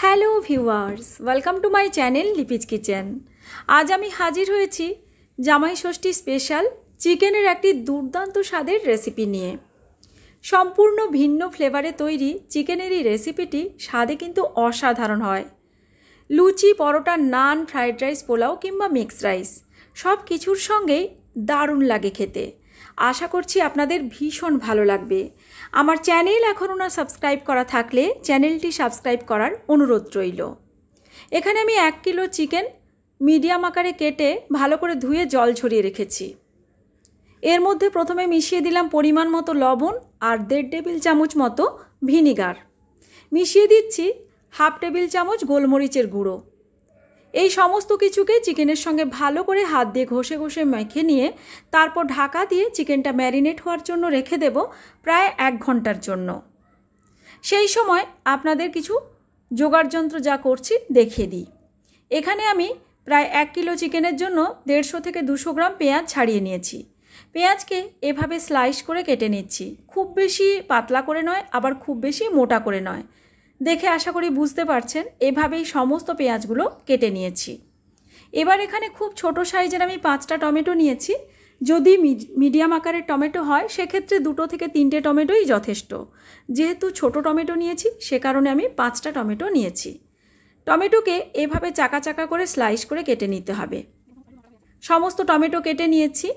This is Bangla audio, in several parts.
hello viewers welcome to my channel Lipi's kitchen আজ আমি হাজির হয়েছি জামাই ষষ্ঠী স্পেশাল চিকেনের একটি দুর্দান্ত স্বাদের রেসিপি নিয়ে সম্পূর্ণ ভিন্ন ফ্লেভারে তৈরি চিকেনের এই রেসিপিটি স্বাদে কিন্তু অসাধারণ হয় লুচি পরোটা নান ফ্রায়েড রাইস পোলাও কিংবা মিক্সড রাইস সব কিছুর সঙ্গেই দারুণ লাগে খেতে আশা করছি আপনাদের ভীষণ ভালো লাগবে আমার চ্যানেল এখনও না সাবস্ক্রাইব করা থাকলে চ্যানেলটি সাবস্ক্রাইব করার অনুরোধ রইল এখানে আমি এক কিলো চিকেন মিডিয়াম আকারে কেটে ভালো করে ধুয়ে জল ঝরিয়ে রেখেছি এর মধ্যে প্রথমে মিশিয়ে দিলাম পরিমাণ মতো লবণ আর দেড় টেবিল চামচ মতো ভিনিগার মিশিয়ে দিচ্ছি হাফ টেবিল চামচ গোলমরিচের গুঁড়ো এই সমস্ত কিছুকে চিকেনের সঙ্গে ভালো করে হাত দিয়ে ঘষে ঘষে মেখে নিয়ে তারপর ঢাকা দিয়ে চিকেনটা ম্যারিনেট হওয়ার জন্য রেখে দেব প্রায় এক ঘন্টার জন্য সেই সময় আপনাদের কিছু যন্ত্র যা করছি দেখিয়ে দিই এখানে আমি প্রায় এক কিলো চিকেনের জন্য দেড়শো থেকে দুশো গ্রাম পেঁয়াজ ছাড়িয়ে নিয়েছি পেঁয়াজকে এভাবে স্লাইস করে কেটে নিচ্ছি খুব বেশি পাতলা করে নয় আবার খুব বেশি মোটা করে নয় দেখে আশা করি বুঝতে পারছেন এভাবেই সমস্ত পেঁয়াজগুলো কেটে নিয়েছি এবার এখানে খুব ছোট সাইজের আমি পাঁচটা টমেটো নিয়েছি যদি মিডিয়াম আকারের টমেটো হয় সেক্ষেত্রে দুটো থেকে তিনটে টমেটোই যথেষ্ট যেহেতু ছোট টমেটো নিয়েছি সে কারণে আমি পাঁচটা টমেটো নিয়েছি টমেটোকে এভাবে চাকা চাকা করে স্লাইস করে কেটে নিতে হবে সমস্ত টমেটো কেটে নিয়েছি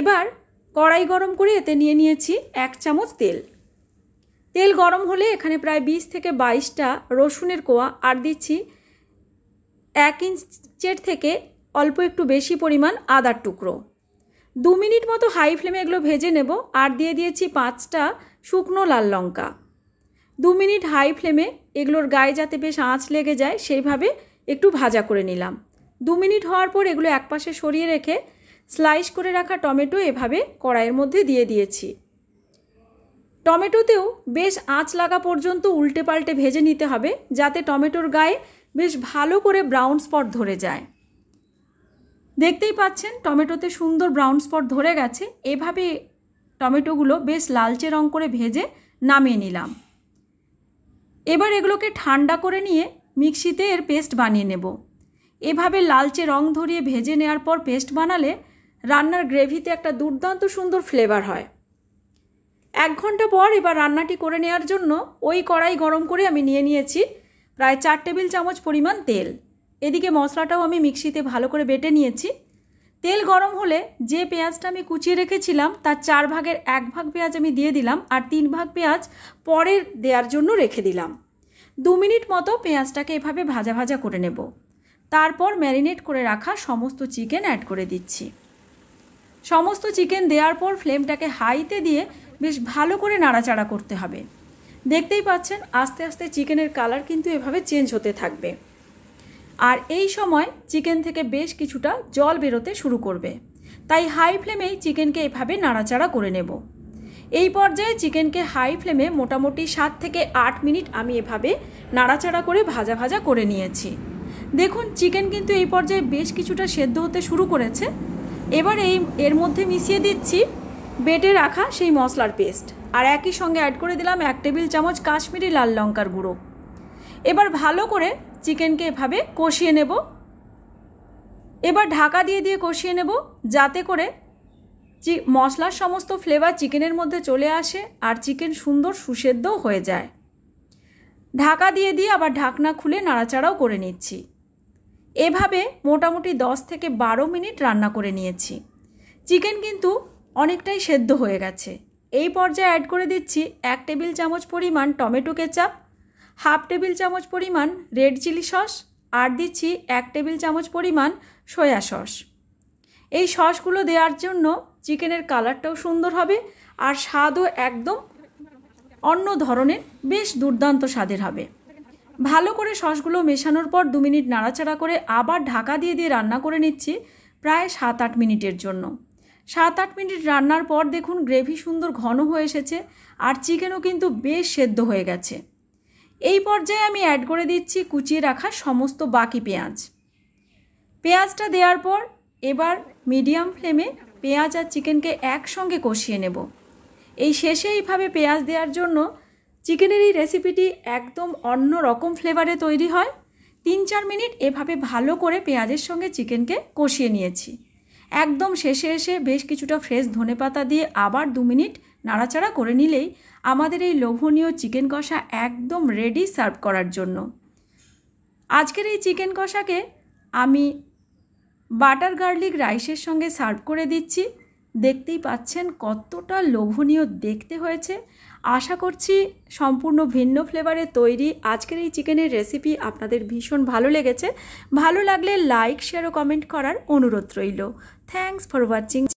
এবার কড়াই গরম করে এতে নিয়ে নিয়েছি এক চামচ তেল তেল গরম হলে এখানে প্রায় বিশ থেকে বাইশটা রসুনের কোয়া আর দিচ্ছি এক ইঞ্চের থেকে অল্প একটু বেশি পরিমাণ আদার টুকরো দু মিনিট মতো হাই ফ্লেমে এগুলো ভেজে নেব আর দিয়ে দিয়েছি পাঁচটা শুকনো লাল লঙ্কা দু মিনিট হাই ফ্লেমে এগুলোর গায়ে যাতে বেশ আঁচ লেগে যায় সেইভাবে একটু ভাজা করে নিলাম দু মিনিট হওয়ার পর এগুলো একপাশে সরিয়ে রেখে স্লাইস করে রাখা টমেটো এভাবে কড়াইয়ের মধ্যে দিয়ে দিয়েছি টমেটোতেও বেশ আঁচ লাগা পর্যন্ত উল্টে পাল্টে ভেজে নিতে হবে যাতে টমেটোর গায়ে বেশ ভালো করে ব্রাউন স্পট ধরে যায় দেখতেই পাচ্ছেন টমেটোতে সুন্দর ব্রাউন স্পট ধরে গেছে এভাবে টমেটোগুলো বেশ লালচে রং করে ভেজে নামিয়ে নিলাম এবার এগুলোকে ঠান্ডা করে নিয়ে মিক্সিতে এর পেস্ট বানিয়ে নেব এভাবে লালচে রং ধরিয়ে ভেজে নেওয়ার পর পেস্ট বানালে রান্নার গ্রেভিতে একটা দুর্দান্ত সুন্দর ফ্লেভার হয় এক ঘন্টা পর এবার রান্নাটি করে নেওয়ার জন্য ওই কড়াই গরম করে আমি নিয়ে নিয়েছি প্রায় চার টেবিল চামচ পরিমাণ তেল এদিকে মশলাটাও আমি মিক্সিতে ভালো করে বেটে নিয়েছি তেল গরম হলে যে পেঁয়াজটা আমি কুচিয়ে রেখেছিলাম তার চার ভাগের এক ভাগ পেঁয়াজ আমি দিয়ে দিলাম আর তিন ভাগ পেঁয়াজ পরের দেওয়ার জন্য রেখে দিলাম দু মিনিট মতো পেঁয়াজটাকে এভাবে ভাজা ভাজা করে নেব তারপর ম্যারিনেট করে রাখা সমস্ত চিকেন অ্যাড করে দিচ্ছি সমস্ত চিকেন দেওয়ার পর ফ্লেমটাকে হাইতে দিয়ে বেশ ভালো করে নাড়াচাড়া করতে হবে দেখতেই পাচ্ছেন আস্তে আস্তে চিকেনের কালার কিন্তু এভাবে চেঞ্জ হতে থাকবে আর এই সময় চিকেন থেকে বেশ কিছুটা জল বেরোতে শুরু করবে তাই হাই ফ্লেমেই চিকেনকে এভাবে নাড়াচাড়া করে নেব এই পর্যায়ে চিকেনকে হাই ফ্লেমে মোটামুটি সাত থেকে আট মিনিট আমি এভাবে নাড়াচাড়া করে ভাজা ভাজা করে নিয়েছি দেখুন চিকেন কিন্তু এই পর্যায়ে বেশ কিছুটা সেদ্ধ হতে শুরু করেছে এবার এই এর মধ্যে মিশিয়ে দিচ্ছি বেটে রাখা সেই মশলার পেস্ট আর একই সঙ্গে অ্যাড করে দিলাম এক টেবিল চামচ কাশ্মীরি লাল লঙ্কার গুঁড়ো এবার ভালো করে চিকেনকে এভাবে কষিয়ে নেব এবার ঢাকা দিয়ে দিয়ে কষিয়ে নেব যাতে করে চি মশলার সমস্ত ফ্লেভার চিকেনের মধ্যে চলে আসে আর চিকেন সুন্দর সুসেদ্ধও হয়ে যায় ঢাকা দিয়ে দিয়ে আবার ঢাকনা খুলে নাড়াচাড়াও করে নিচ্ছি এভাবে মোটামুটি দশ থেকে বারো মিনিট রান্না করে নিয়েছি চিকেন কিন্তু অনেকটাই সেদ্ধ হয়ে গেছে এই পর্যায়ে অ্যাড করে দিচ্ছি এক টেবিল চামচ পরিমাণ টমেটো কেচাপ হাফ টেবিল চামচ পরিমাণ রেড চিলি সস আর দিচ্ছি এক টেবিল চামচ পরিমাণ সয়া সস এই সসগুলো দেওয়ার জন্য চিকেনের কালারটাও সুন্দর হবে আর স্বাদও একদম অন্য ধরনের বেশ দুর্দান্ত স্বাদের হবে ভালো করে সসগুলো মেশানোর পর দু মিনিট নাড়াচাড়া করে আবার ঢাকা দিয়ে দিয়ে রান্না করে নিচ্ছি প্রায় সাত আট মিনিটের জন্য সাত আট মিনিট রান্নার পর দেখুন গ্রেভি সুন্দর ঘন হয়ে এসেছে আর চিকেনও কিন্তু বেশ সেদ্ধ হয়ে গেছে এই পর্যায়ে আমি অ্যাড করে দিচ্ছি কুচিয়ে রাখা সমস্ত বাকি পেঁয়াজ পেঁয়াজটা দেওয়ার পর এবার মিডিয়াম ফ্লেমে পেঁয়াজ আর চিকেনকে একসঙ্গে কষিয়ে নেব এই শেষে এইভাবে পেঁয়াজ দেওয়ার জন্য চিকেনের এই রেসিপিটি একদম অন্য রকম ফ্লেভারে তৈরি হয় তিন চার মিনিট এভাবে ভালো করে পেঁয়াজের সঙ্গে চিকেনকে কষিয়ে নিয়েছি একদম শেষে এসে বেশ কিছুটা ফ্রেশ ধনে পাতা দিয়ে আবার দু মিনিট নাড়াচাড়া করে নিলেই আমাদের এই লোভনীয় চিকেন কষা একদম রেডি সার্ভ করার জন্য আজকের এই চিকেন কষাকে আমি বাটার গার্লিক রাইসের সঙ্গে সার্ভ করে দিচ্ছি দেখতেই পাচ্ছেন কতটা লোভনীয় দেখতে হয়েছে আশা করছি সম্পূর্ণ ভিন্ন ফ্লেভারে তৈরি আজকের এই চিকেনের রেসিপি আপনাদের ভীষণ ভালো লেগেছে ভালো লাগলে লাইক শেয়ার ও কমেন্ট করার অনুরোধ রইল থ্যাংকস ফর ওয়াচিং